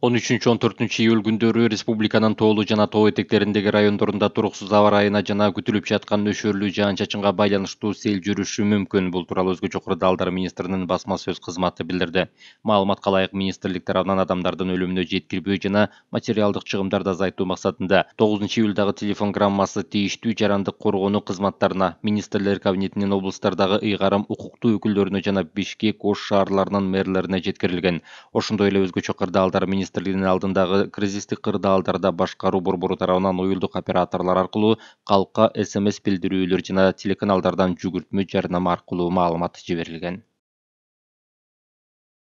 13-14 июль күндөрү республиканын тоолуу жана тоо этектериндеги райондорунда туруксуз аба ырайына жана күтүлүп жаткан нөшөрлүү жаан чачынга байланыштуу сел жүрүшү мүмкүн бул тууралуу өзгөчө кырдаалдар министринин басма сөз кызматы билдирди маалыматка ылайык министрлик тарабынан адамдардын өлүмүнө жеткирбөө жана материалдык чыгымдарды азайтуу максатында 9 июлдагы телефон граммасы тийиштүү жарандык коргонуу кызматтарына министрлер кабинетинин облустардагы ыйгарым укуктуу өкүлдөрүнө жана бишкек ош шаарларынын мэрлерине жеткирилген ошондой эле өзгөчө кырдаалдар министр алдындагы кризистик кырдаалдарда башкаруу борбору тарабынан уюлдук операторлор аркылуу калкка смс билдирүүлөр жана телеканалдардан жүгүртмө жарнама аркылуу маалымат жиберилген